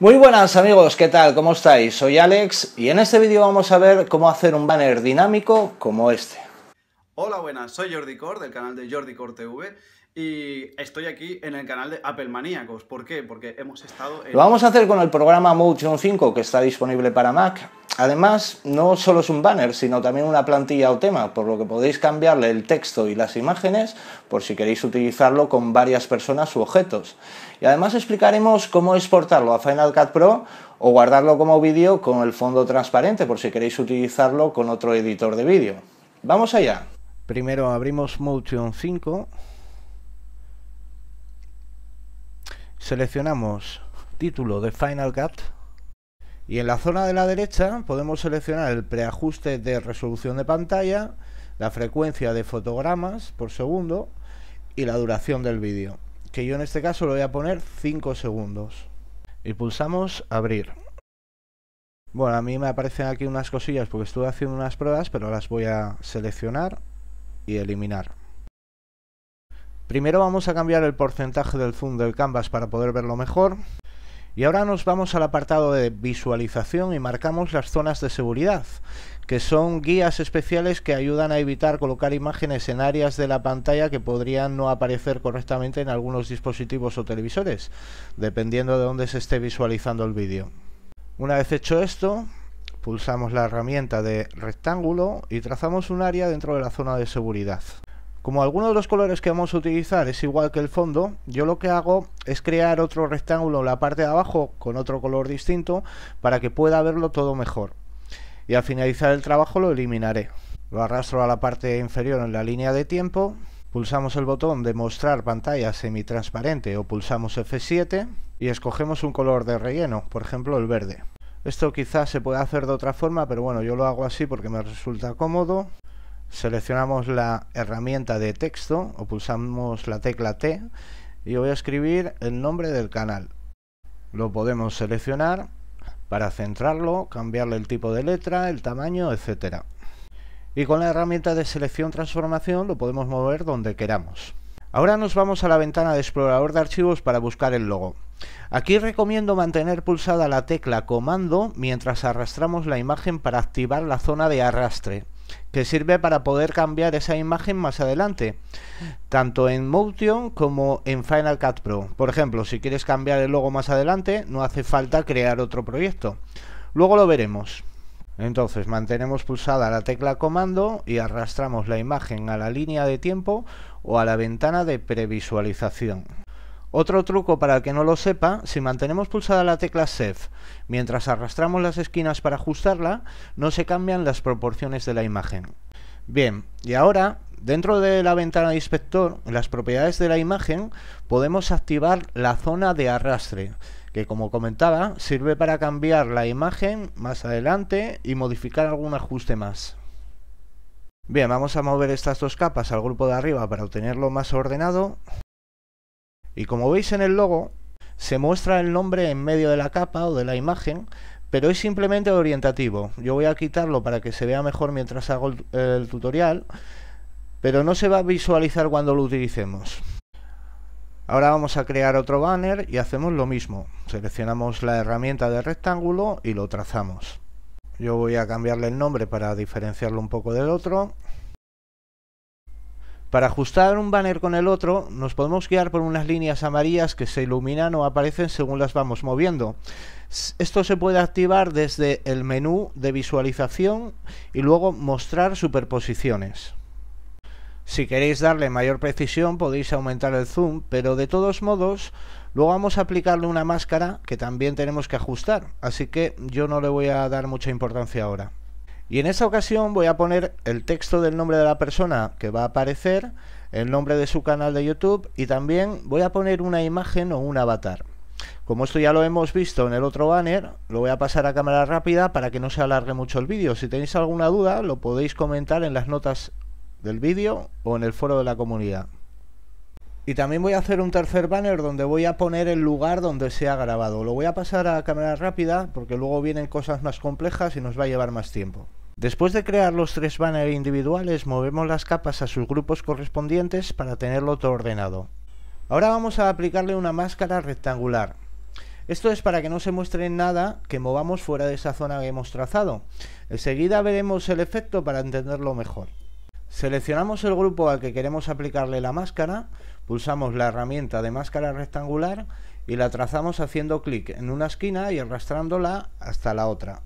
Muy buenas amigos, ¿qué tal? ¿Cómo estáis? Soy Alex y en este vídeo vamos a ver cómo hacer un banner dinámico como este. Hola, buenas, soy Jordi Cor del canal de Jordi Cor TV y estoy aquí en el canal de Apple Maníacos. ¿Por qué? Porque hemos estado... Lo vamos a hacer con el programa Motion 5 que está disponible para Mac. Además, no solo es un banner, sino también una plantilla o tema, por lo que podéis cambiarle el texto y las imágenes por si queréis utilizarlo con varias personas u objetos. Y además explicaremos cómo exportarlo a Final Cut Pro o guardarlo como vídeo con el fondo transparente por si queréis utilizarlo con otro editor de vídeo. ¡Vamos allá! Primero abrimos Motion 5 seleccionamos título de Final Cut y en la zona de la derecha podemos seleccionar el preajuste de resolución de pantalla, la frecuencia de fotogramas por segundo y la duración del vídeo, que yo en este caso lo voy a poner 5 segundos. Y pulsamos abrir. Bueno, a mí me aparecen aquí unas cosillas porque estuve haciendo unas pruebas, pero las voy a seleccionar y eliminar. Primero vamos a cambiar el porcentaje del zoom del canvas para poder verlo mejor. Y ahora nos vamos al apartado de visualización y marcamos las zonas de seguridad, que son guías especiales que ayudan a evitar colocar imágenes en áreas de la pantalla que podrían no aparecer correctamente en algunos dispositivos o televisores, dependiendo de dónde se esté visualizando el vídeo. Una vez hecho esto, pulsamos la herramienta de rectángulo y trazamos un área dentro de la zona de seguridad. Como alguno de los colores que vamos a utilizar es igual que el fondo, yo lo que hago es crear otro rectángulo en la parte de abajo con otro color distinto para que pueda verlo todo mejor. Y al finalizar el trabajo lo eliminaré. Lo arrastro a la parte inferior en la línea de tiempo, pulsamos el botón de mostrar pantalla semitransparente o pulsamos F7 y escogemos un color de relleno, por ejemplo el verde. Esto quizás se puede hacer de otra forma, pero bueno, yo lo hago así porque me resulta cómodo seleccionamos la herramienta de texto o pulsamos la tecla T y voy a escribir el nombre del canal. Lo podemos seleccionar para centrarlo, cambiarle el tipo de letra, el tamaño, etcétera. Y con la herramienta de selección transformación lo podemos mover donde queramos. Ahora nos vamos a la ventana de explorador de archivos para buscar el logo. Aquí recomiendo mantener pulsada la tecla comando mientras arrastramos la imagen para activar la zona de arrastre que sirve para poder cambiar esa imagen más adelante, tanto en Motion como en Final Cut Pro. Por ejemplo, si quieres cambiar el logo más adelante, no hace falta crear otro proyecto. Luego lo veremos. Entonces mantenemos pulsada la tecla comando y arrastramos la imagen a la línea de tiempo o a la ventana de previsualización. Otro truco para el que no lo sepa, si mantenemos pulsada la tecla SHIFT, mientras arrastramos las esquinas para ajustarla, no se cambian las proporciones de la imagen. Bien, y ahora, dentro de la ventana de inspector, en las propiedades de la imagen, podemos activar la zona de arrastre, que como comentaba, sirve para cambiar la imagen más adelante y modificar algún ajuste más. Bien, vamos a mover estas dos capas al grupo de arriba para obtenerlo más ordenado. Y como veis en el logo, se muestra el nombre en medio de la capa o de la imagen, pero es simplemente orientativo. Yo voy a quitarlo para que se vea mejor mientras hago el, tutorial, pero no se va a visualizar cuando lo utilicemos. Ahora vamos a crear otro banner y hacemos lo mismo. Seleccionamos la herramienta de rectángulo y lo trazamos. Yo voy a cambiarle el nombre para diferenciarlo un poco del otro. Para ajustar un banner con el otro, nos podemos guiar por unas líneas amarillas que se iluminan o aparecen según las vamos moviendo. Esto se puede activar desde el menú de visualización y luego mostrar superposiciones. Si queréis darle mayor precisión podéis aumentar el zoom, pero de todos modos luego vamos a aplicarle una máscara que también tenemos que ajustar, así que yo no le voy a dar mucha importancia ahora. Y en esta ocasión voy a poner el texto del nombre de la persona que va a aparecer, el nombre de su canal de YouTube y también voy a poner una imagen o un avatar. Como esto ya lo hemos visto en el otro banner, lo voy a pasar a cámara rápida para que no se alargue mucho el vídeo. Si tenéis alguna duda, lo podéis comentar en las notas del vídeo o en el foro de la comunidad. Y también voy a hacer un tercer banner donde voy a poner el lugar donde se ha grabado. Lo voy a pasar a cámara rápida porque luego vienen cosas más complejas y nos va a llevar más tiempo. Después de crear los tres banners individuales, movemos las capas a sus grupos correspondientes para tenerlo todo ordenado. Ahora vamos a aplicarle una máscara rectangular. Esto es para que no se muestre nada que movamos fuera de esa zona que hemos trazado. Enseguida veremos el efecto para entenderlo mejor. Seleccionamos el grupo al que queremos aplicarle la máscara, pulsamos la herramienta de máscara rectangular y la trazamos haciendo clic en una esquina y arrastrándola hasta la otra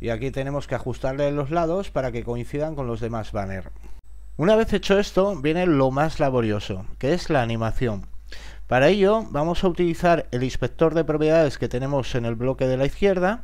y aquí tenemos que ajustarle los lados para que coincidan con los demás banner. Una vez hecho esto viene lo más laborioso, que es la animación. Para ello vamos a utilizar el inspector de propiedades que tenemos en el bloque de la izquierda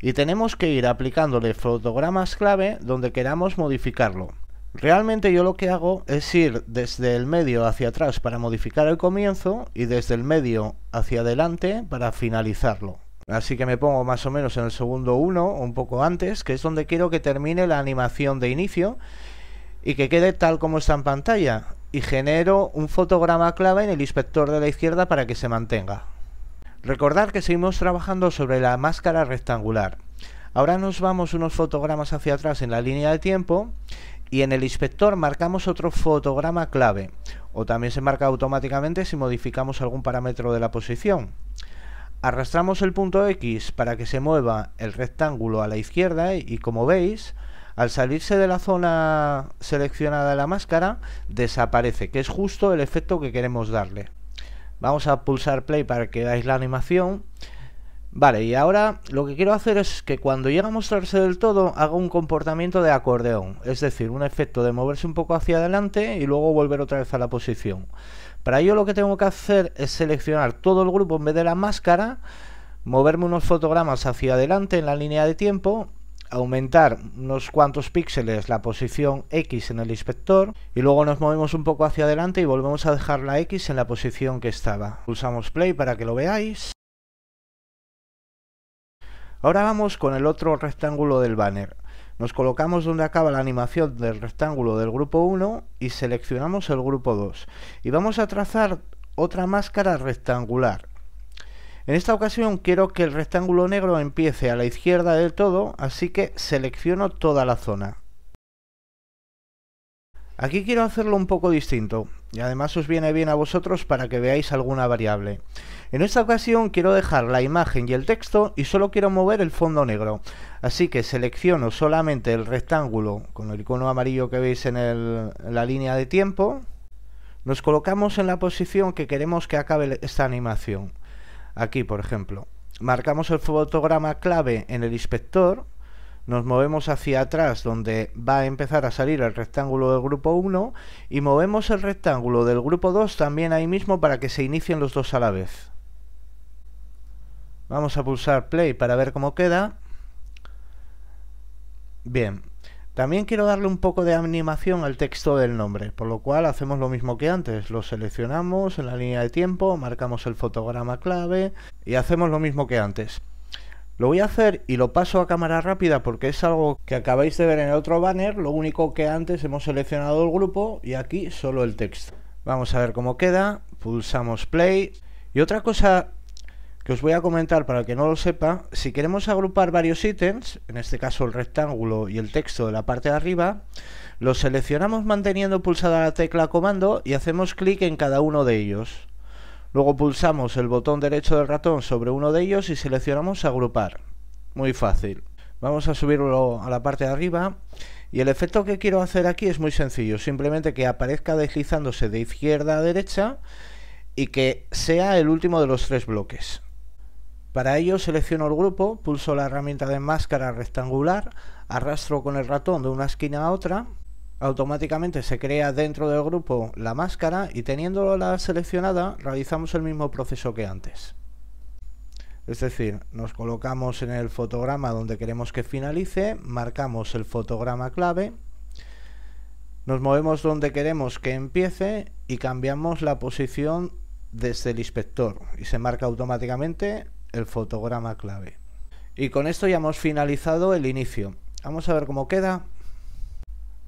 y tenemos que ir aplicándole fotogramas clave donde queramos modificarlo. Realmente yo lo que hago es ir desde el medio hacia atrás para modificar el comienzo y desde el medio hacia adelante para finalizarlo. Así que me pongo más o menos en el segundo 1, un poco antes, que es donde quiero que termine la animación de inicio y que quede tal como está en pantalla. Y genero un fotograma clave en el inspector de la izquierda para que se mantenga. recordar que seguimos trabajando sobre la máscara rectangular. Ahora nos vamos unos fotogramas hacia atrás en la línea de tiempo y en el inspector marcamos otro fotograma clave o también se marca automáticamente si modificamos algún parámetro de la posición. Arrastramos el punto X para que se mueva el rectángulo a la izquierda y como veis, al salirse de la zona seleccionada de la máscara, desaparece, que es justo el efecto que queremos darle. Vamos a pulsar play para que veáis la animación Vale, y ahora lo que quiero hacer es que cuando llegue a mostrarse del todo haga un comportamiento de acordeón, es decir, un efecto de moverse un poco hacia adelante y luego volver otra vez a la posición. Para ello lo que tengo que hacer es seleccionar todo el grupo en vez de la máscara, moverme unos fotogramas hacia adelante en la línea de tiempo, aumentar unos cuantos píxeles la posición X en el inspector y luego nos movemos un poco hacia adelante y volvemos a dejar la X en la posición que estaba. Usamos play para que lo veáis. Ahora vamos con el otro rectángulo del banner. Nos colocamos donde acaba la animación del rectángulo del grupo 1 y seleccionamos el grupo 2. Y vamos a trazar otra máscara rectangular. En esta ocasión quiero que el rectángulo negro empiece a la izquierda del todo, así que selecciono toda la zona. Aquí quiero hacerlo un poco distinto y además os viene bien a vosotros para que veáis alguna variable. En esta ocasión quiero dejar la imagen y el texto y solo quiero mover el fondo negro. Así que selecciono solamente el rectángulo con el icono amarillo que veis en, la línea de tiempo. Nos colocamos en la posición que queremos que acabe esta animación. Aquí, por ejemplo. Marcamos el fotograma clave en el inspector nos movemos hacia atrás donde va a empezar a salir el rectángulo del grupo 1 y movemos el rectángulo del grupo 2 también ahí mismo para que se inicien los dos a la vez. Vamos a pulsar play para ver cómo queda. Bien, también quiero darle un poco de animación al texto del nombre, por lo cual hacemos lo mismo que antes, lo seleccionamos en la línea de tiempo, marcamos el fotograma clave y hacemos lo mismo que antes. Lo voy a hacer y lo paso a cámara rápida porque es algo que acabáis de ver en el otro banner, lo único que antes hemos seleccionado el grupo y aquí solo el texto. Vamos a ver cómo queda, pulsamos play y otra cosa que os voy a comentar para el que no lo sepa, si queremos agrupar varios ítems, en este caso el rectángulo y el texto de la parte de arriba, los seleccionamos manteniendo pulsada la tecla comando y hacemos clic en cada uno de ellos. Luego pulsamos el botón derecho del ratón sobre uno de ellos y seleccionamos agrupar. Muy fácil. Vamos a subirlo a la parte de arriba y el efecto que quiero hacer aquí es muy sencillo, simplemente que aparezca deslizándose de izquierda a derecha y que sea el último de los tres bloques. Para ello selecciono el grupo, pulso la herramienta de máscara rectangular, arrastro con el ratón de una esquina a otra automáticamente se crea dentro del grupo la máscara y teniéndola seleccionada realizamos el mismo proceso que antes. Es decir, nos colocamos en el fotograma donde queremos que finalice, marcamos el fotograma clave, nos movemos donde queremos que empiece y cambiamos la posición desde el inspector y se marca automáticamente el fotograma clave. Y con esto ya hemos finalizado el inicio. Vamos a ver cómo queda.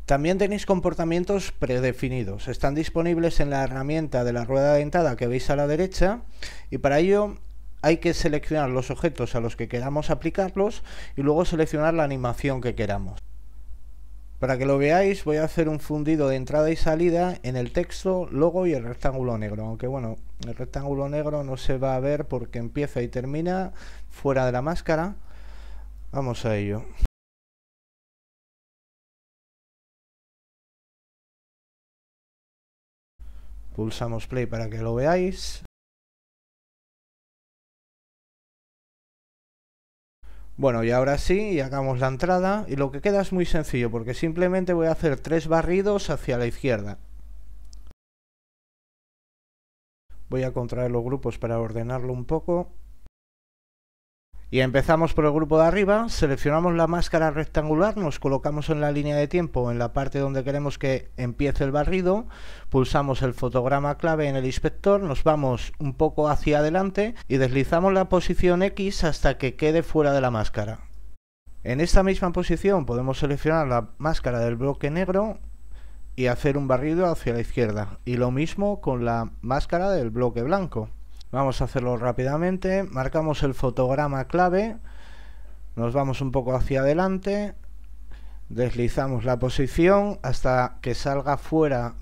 También tenéis comportamientos predefinidos. Están disponibles en la herramienta de la rueda dentada que veis a la derecha y para ello hay que seleccionar los objetos a los que queramos aplicarlos y luego seleccionar la animación que queramos. Para que lo veáis voy a hacer un fundido de entrada y salida en el texto, logo y el rectángulo negro, aunque bueno, el rectángulo negro no se va a ver porque empieza y termina fuera de la máscara. Vamos a ello. Pulsamos play para que lo veáis. Bueno, y ahora sí, y hagamos la entrada. Y lo que queda es muy sencillo, porque simplemente voy a hacer tres barridos hacia la izquierda. Voy a contraer los grupos para ordenarlo un poco. Y empezamos por el grupo de arriba, seleccionamos la máscara rectangular, nos colocamos en la línea de tiempo, en la parte donde queremos que empiece el barrido, pulsamos el fotograma clave en el inspector, nos vamos un poco hacia adelante y deslizamos la posición X hasta que quede fuera de la máscara. En esta misma posición podemos seleccionar la máscara del bloque negro y hacer un barrido hacia la izquierda. Y lo mismo con la máscara del bloque blanco. Vamos a hacerlo rápidamente. Marcamos el fotograma clave. Nos vamos un poco hacia adelante. Deslizamos la posición hasta que salga fuera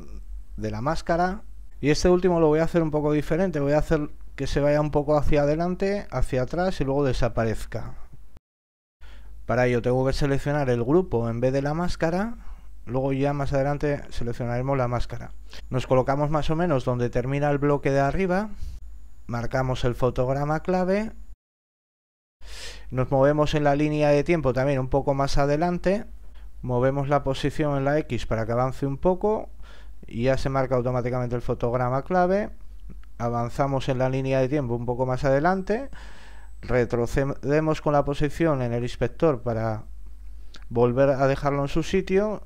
de la máscara. Y este último lo voy a hacer un poco diferente. Voy a hacer que se vaya un poco hacia adelante, hacia atrás y luego desaparezca. Para ello tengo que seleccionar el grupo en vez de la máscara. Luego ya más adelante seleccionaremos la máscara. Nos colocamos más o menos donde termina el bloque de arriba marcamos el fotograma clave, nos movemos en la línea de tiempo también un poco más adelante, movemos la posición en la X para que avance un poco y ya se marca automáticamente el fotograma clave, avanzamos en la línea de tiempo un poco más adelante, retrocedemos con la posición en el inspector para volver a dejarlo en su sitio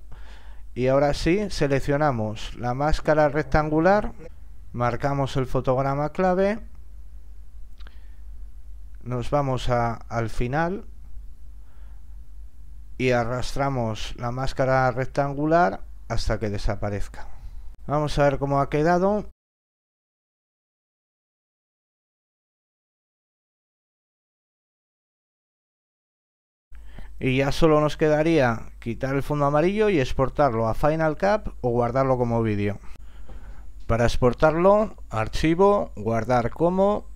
y ahora sí seleccionamos la máscara rectangular, marcamos el fotograma clave nos vamos al final y arrastramos la máscara rectangular hasta que desaparezca. Vamos a ver cómo ha quedado. Y ya solo nos quedaría quitar el fondo amarillo y exportarlo a Final Cut o guardarlo como vídeo. Para exportarlo, archivo, guardar como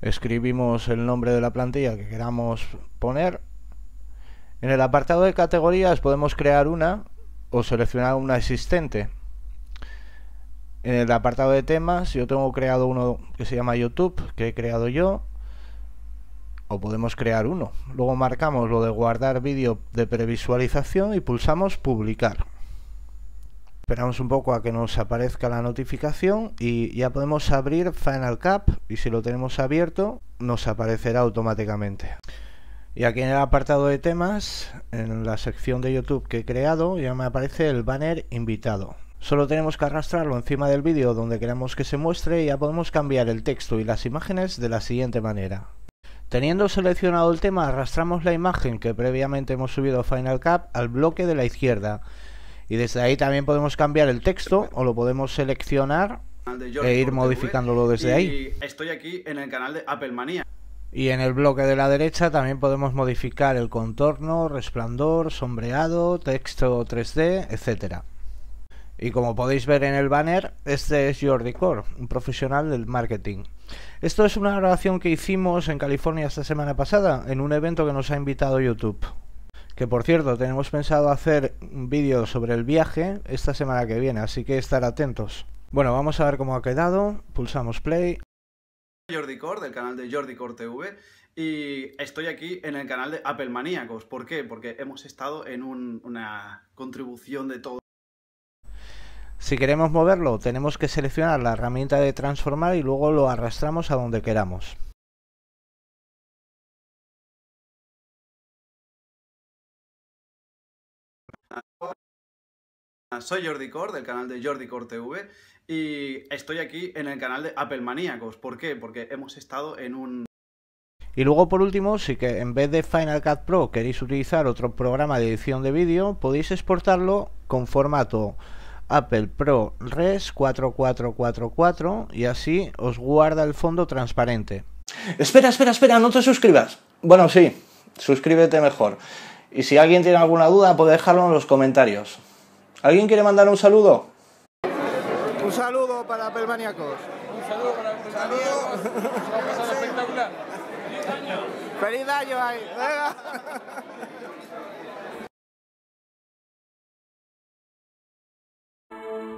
escribimos el nombre de la plantilla que queramos poner. En el apartado de categorías podemos crear una o seleccionar una existente. En el apartado de temas yo tengo creado uno que se llama YouTube, que he creado yo, o podemos crear uno. Luego marcamos lo de guardar vídeo de previsualización y pulsamos publicar. Esperamos un poco a que nos aparezca la notificación y ya podemos abrir Final Cut y si lo tenemos abierto nos aparecerá automáticamente. Y aquí en el apartado de temas, en la sección de YouTube que he creado, ya me aparece el banner invitado. Solo tenemos que arrastrarlo encima del vídeo donde queremos que se muestre y ya podemos cambiar el texto y las imágenes de la siguiente manera. Teniendo seleccionado el tema, arrastramos la imagen que previamente hemos subido a Final Cut al bloque de la izquierda y desde ahí también podemos cambiar el texto o lo podemos seleccionar e ir modificándolo desde ahí. Estoy aquí en el canal de Apple Y en el bloque de la derecha también podemos modificar el contorno, resplandor, sombreado, texto 3D, etcétera. Y como podéis ver en el banner, este es Jordi core un profesional del marketing. Esto es una grabación que hicimos en California esta semana pasada, en un evento que nos ha invitado YouTube. Que por cierto, tenemos pensado hacer un vídeo sobre el viaje esta semana que viene, así que estar atentos. Bueno, vamos a ver cómo ha quedado. Pulsamos play. Jordi Cor, del canal de Jordi TV, y estoy aquí en el canal de Apple Maníacos. ¿Por qué? Porque hemos estado en una contribución de todo. Si queremos moverlo, tenemos que seleccionar la herramienta de transformar y luego lo arrastramos a donde queramos. Soy Jordi Cor del canal de Jordi Cor TV y estoy aquí en el canal de Apple Maníacos. ¿Por qué? Porque hemos estado en un... Y luego por último, si que en vez de Final Cut Pro queréis utilizar otro programa de edición de vídeo, podéis exportarlo con formato Apple Pro Res 4444 y así os guarda el fondo transparente. Espera, espera, espera, no te suscribas. Bueno, sí, suscríbete mejor. Y si alguien tiene alguna duda, puede dejarlo en los comentarios. ¿Alguien quiere mandarle un saludo? Un saludo para Pelmaniacos. Un saludo para Pelmaniacos. Vamos a pasar espectacular. ¡Feliz año! ¡Feliz año ahí!